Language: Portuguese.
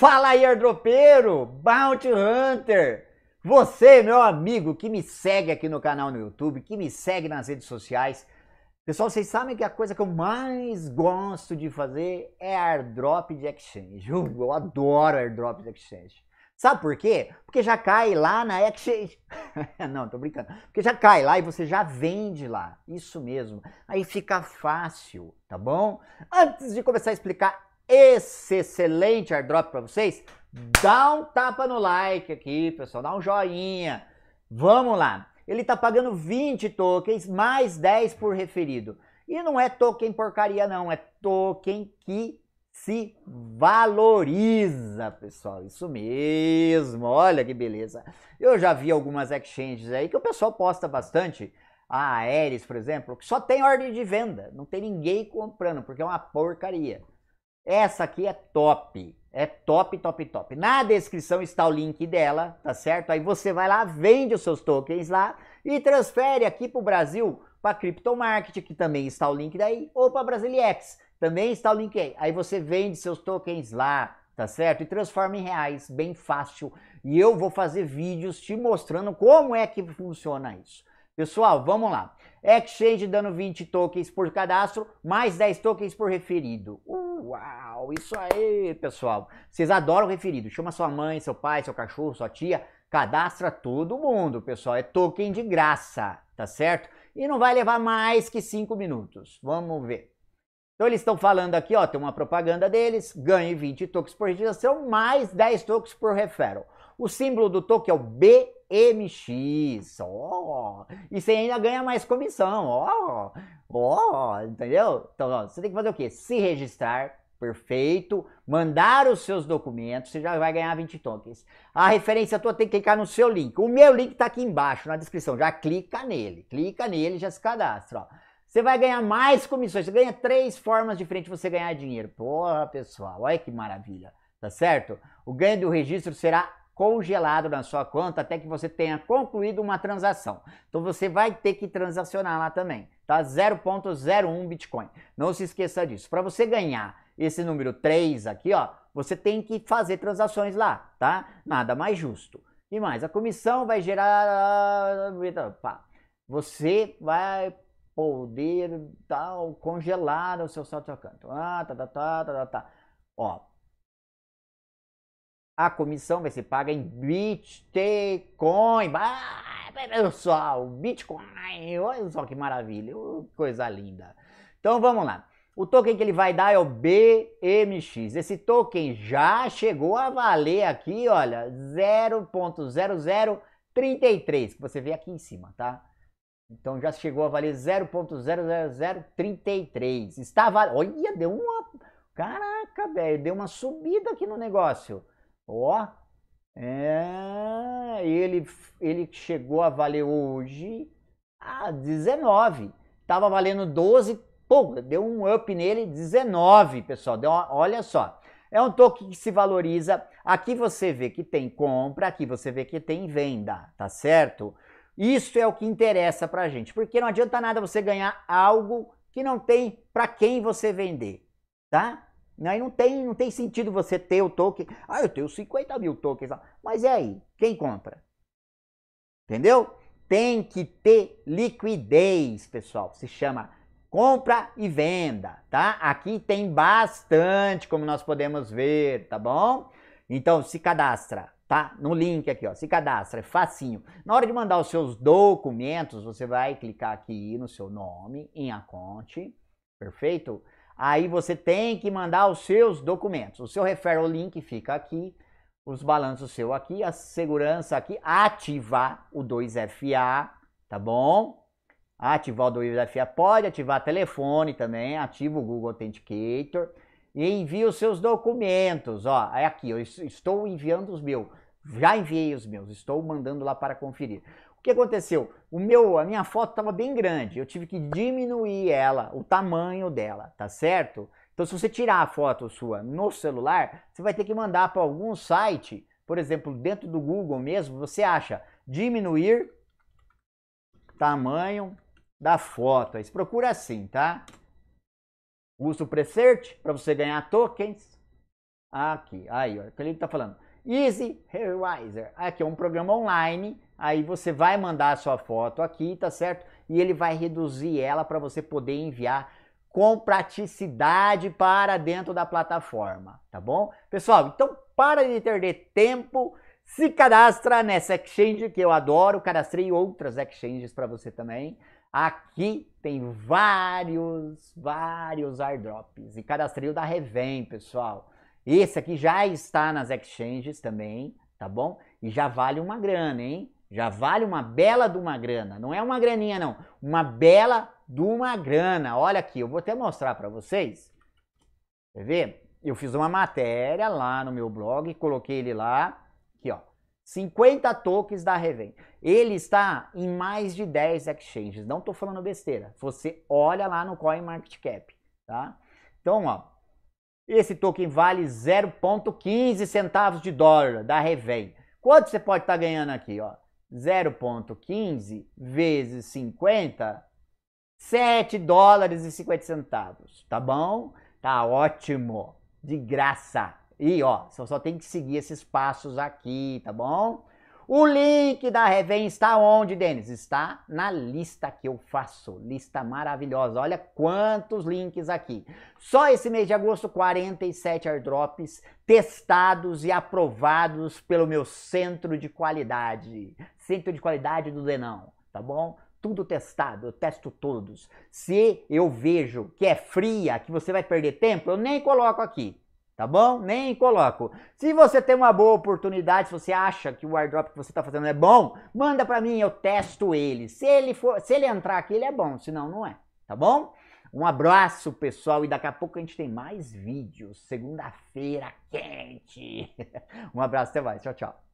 Fala aí, airdropeiro, Bounty Hunter! Você, meu amigo, que me segue aqui no canal no YouTube, que me segue nas redes sociais. Pessoal, vocês sabem que a coisa que eu mais gosto de fazer é airdrop de exchange. Eu, eu adoro airdrop de exchange. Sabe por quê? Porque já cai lá na exchange. Não, tô brincando. Porque já cai lá e você já vende lá. Isso mesmo. Aí fica fácil, tá bom? Antes de começar a explicar esse excelente airdrop para vocês, dá um tapa no like aqui, pessoal, dá um joinha. Vamos lá. Ele tá pagando 20 tokens mais 10 por referido. E não é token porcaria não, é token que se valoriza, pessoal. Isso mesmo. Olha que beleza. Eu já vi algumas exchanges aí que o pessoal posta bastante. A Ares, por exemplo, que só tem ordem de venda, não tem ninguém comprando, porque é uma porcaria. Essa aqui é top. É top, top, top. Na descrição está o link dela, tá certo? Aí você vai lá, vende os seus tokens lá e transfere aqui para o Brasil para Market que também está o link daí, ou para Brasiliex, também está o link aí. Aí você vende seus tokens lá, tá certo? E transforma em reais, bem fácil. E eu vou fazer vídeos te mostrando como é que funciona isso. Pessoal, vamos lá. Exchange dando 20 tokens por cadastro, mais 10 tokens por referido. Uau, isso aí, pessoal. Vocês adoram referido. Chama sua mãe, seu pai, seu cachorro, sua tia. Cadastra todo mundo, pessoal. É token de graça, tá certo? E não vai levar mais que 5 minutos. Vamos ver. Então eles estão falando aqui, ó, tem uma propaganda deles, ganhe 20 tokens por registração, mais 10 tokens por referral. O símbolo do token é o B MX, ó. Oh. E você ainda ganha mais comissão, ó. Oh. Ó, oh. entendeu? Então, ó, você tem que fazer o quê? Se registrar, perfeito, mandar os seus documentos, você já vai ganhar 20 tokens. A referência tua tem que clicar no seu link. O meu link tá aqui embaixo na descrição, já clica nele. Clica nele, já se cadastra, ó. Você vai ganhar mais comissões, você ganha três formas diferentes de você ganhar dinheiro. Porra, pessoal, olha que maravilha, tá certo? O ganho do registro será congelado na sua conta até que você tenha concluído uma transação. Então você vai ter que transacionar lá também, tá? 0.01 Bitcoin. Não se esqueça disso. Para você ganhar esse número 3 aqui, ó, você tem que fazer transações lá, tá? Nada mais justo. E mais, a comissão vai gerar você vai poder tal congelar o seu saldo de canto. Ah, tá, tá, tá, tá, tá. tá. Ó, a comissão vai ser paga em Bitcoin. Ah, pessoal, Bitcoin. Olha só que maravilha, coisa linda. Então vamos lá. O token que ele vai dar é o BMX. Esse token já chegou a valer aqui, olha, 0.0033, que você vê aqui em cima, tá? Então já chegou a valer 0.00033. Estava, Olha, deu uma Caraca, velho, deu uma subida aqui no negócio. Ó, é, ele, ele chegou a valer hoje a 19. Tava valendo 12, pô, deu um up nele, 19, pessoal. Deu uma, olha só. É um token que se valoriza. Aqui você vê que tem compra, aqui você vê que tem venda, tá certo? Isso é o que interessa pra gente, porque não adianta nada você ganhar algo que não tem para quem você vender, tá? Aí não tem, não tem sentido você ter o token. Ah, eu tenho 50 mil tokens. Mas e aí? Quem compra? Entendeu? Tem que ter liquidez, pessoal. Se chama compra e venda, tá? Aqui tem bastante, como nós podemos ver, tá bom? Então, se cadastra, tá? No link aqui, ó. Se cadastra, é facinho. Na hora de mandar os seus documentos, você vai clicar aqui no seu nome, em a conte, perfeito? Aí você tem que mandar os seus documentos. O seu referral link fica aqui, os balanços seu aqui, a segurança aqui, ativar o 2FA, tá bom? Ativar o 2FA, pode ativar telefone também, ativa o Google Authenticator e envia os seus documentos, ó, é aqui, eu estou enviando os meus, já enviei os meus, estou mandando lá para conferir. O que aconteceu? O meu, a minha foto estava bem grande, eu tive que diminuir ela, o tamanho dela, tá certo? Então, se você tirar a foto sua no celular, você vai ter que mandar para algum site, por exemplo, dentro do Google mesmo, você acha diminuir tamanho da foto. Aí você procura assim, tá? Usa o Presearch para você ganhar tokens. Aqui, aí, olha é o que ele está falando. Easy Realizer. Aqui é um programa online Aí você vai mandar a sua foto aqui, tá certo? E ele vai reduzir ela para você poder enviar com praticidade para dentro da plataforma, tá bom? Pessoal, então para de perder tempo, se cadastra nessa exchange que eu adoro, cadastrei outras exchanges para você também. Aqui tem vários, vários airdrops e cadastrei o da Revem, pessoal. Esse aqui já está nas exchanges também, tá bom? E já vale uma grana, hein? Já vale uma bela de uma grana. Não é uma graninha, não. Uma bela de uma grana. Olha aqui, eu vou até mostrar para vocês. Quer ver? Eu fiz uma matéria lá no meu blog, coloquei ele lá. Aqui, ó. 50 tokens da Revenda. Ele está em mais de 10 exchanges. Não estou falando besteira. Você olha lá no CoinMarketCap, tá? Então, ó. Esse token vale 0,15 centavos de dólar da Revenda. Quanto você pode estar tá ganhando aqui, ó? 0,15 vezes 50, 7 dólares e 50 centavos, tá bom? Tá ótimo, de graça. E ó, só, só tem que seguir esses passos aqui, tá bom? O link da Revém está onde, Denis? Está na lista que eu faço. Lista maravilhosa. Olha quantos links aqui. Só esse mês de agosto, 47 airdrops testados e aprovados pelo meu centro de qualidade. Centro de qualidade do Denão, tá bom? tudo testado, eu testo todos. Se eu vejo que é fria, que você vai perder tempo, eu nem coloco aqui tá bom? Nem coloco. Se você tem uma boa oportunidade, se você acha que o airdrop que você está fazendo é bom, manda para mim, eu testo ele. Se ele for, se ele entrar aqui, ele é bom, senão não é, tá bom? Um abraço, pessoal, e daqui a pouco a gente tem mais vídeos. Segunda-feira quente. Um abraço, até mais. Tchau, tchau.